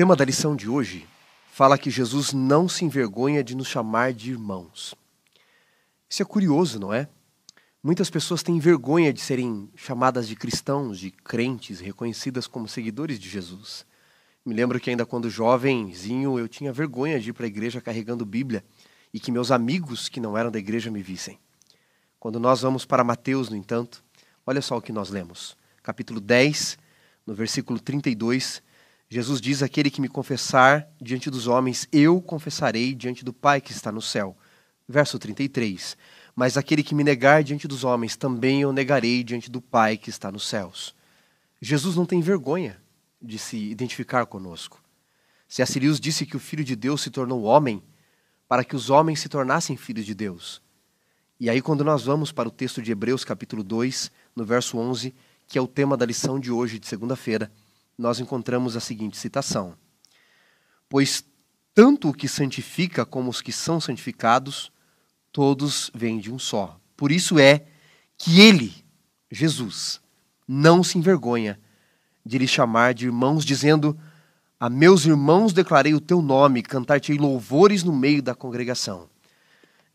tema da lição de hoje fala que Jesus não se envergonha de nos chamar de irmãos. Isso é curioso, não é? Muitas pessoas têm vergonha de serem chamadas de cristãos, de crentes, reconhecidas como seguidores de Jesus. Me lembro que ainda quando jovenzinho eu tinha vergonha de ir para a igreja carregando Bíblia e que meus amigos que não eram da igreja me vissem. Quando nós vamos para Mateus, no entanto, olha só o que nós lemos. Capítulo 10, no versículo 32, Jesus diz: Aquele que me confessar diante dos homens, eu confessarei diante do Pai que está no céu. Verso 33. Mas aquele que me negar diante dos homens, também eu negarei diante do Pai que está nos céus. Jesus não tem vergonha de se identificar conosco. Se Assirius disse que o Filho de Deus se tornou homem, para que os homens se tornassem filhos de Deus. E aí, quando nós vamos para o texto de Hebreus, capítulo 2, no verso 11, que é o tema da lição de hoje, de segunda-feira, nós encontramos a seguinte citação: Pois tanto o que santifica como os que são santificados, todos vêm de um só. Por isso é que ele, Jesus, não se envergonha de lhe chamar de irmãos, dizendo: A meus irmãos declarei o teu nome, cantar-te louvores no meio da congregação.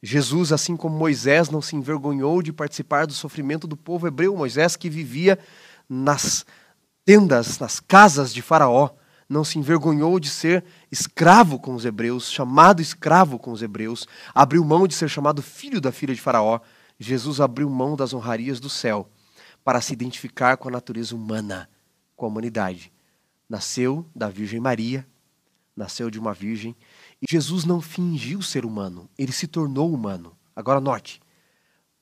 Jesus, assim como Moisés, não se envergonhou de participar do sofrimento do povo hebreu, Moisés que vivia nas tendas, nas casas de Faraó, não se envergonhou de ser escravo com os hebreus, chamado escravo com os hebreus, abriu mão de ser chamado filho da filha de Faraó. Jesus abriu mão das honrarias do céu para se identificar com a natureza humana, com a humanidade. Nasceu da Virgem Maria, nasceu de uma virgem, e Jesus não fingiu ser humano, ele se tornou humano. Agora note,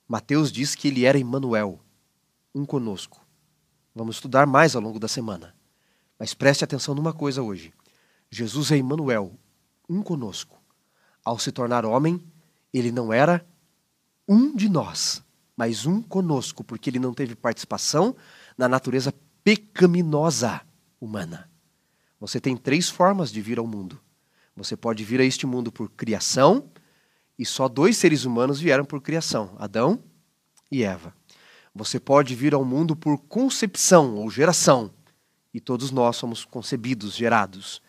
Mateus diz que ele era Emmanuel, um conosco. Vamos estudar mais ao longo da semana. Mas preste atenção numa coisa hoje. Jesus é Emmanuel, um conosco. Ao se tornar homem, ele não era um de nós, mas um conosco, porque ele não teve participação na natureza pecaminosa humana. Você tem três formas de vir ao mundo. Você pode vir a este mundo por criação, e só dois seres humanos vieram por criação: Adão e Eva. Você pode vir ao mundo por concepção ou geração, e todos nós somos concebidos, gerados.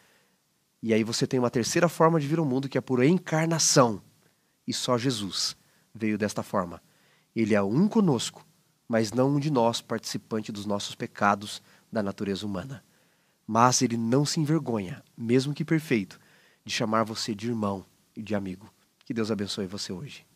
E aí você tem uma terceira forma de vir ao mundo que é por encarnação. E só Jesus veio desta forma. Ele é um conosco, mas não um de nós, participante dos nossos pecados da natureza humana. Mas ele não se envergonha, mesmo que perfeito, de chamar você de irmão e de amigo. Que Deus abençoe você hoje.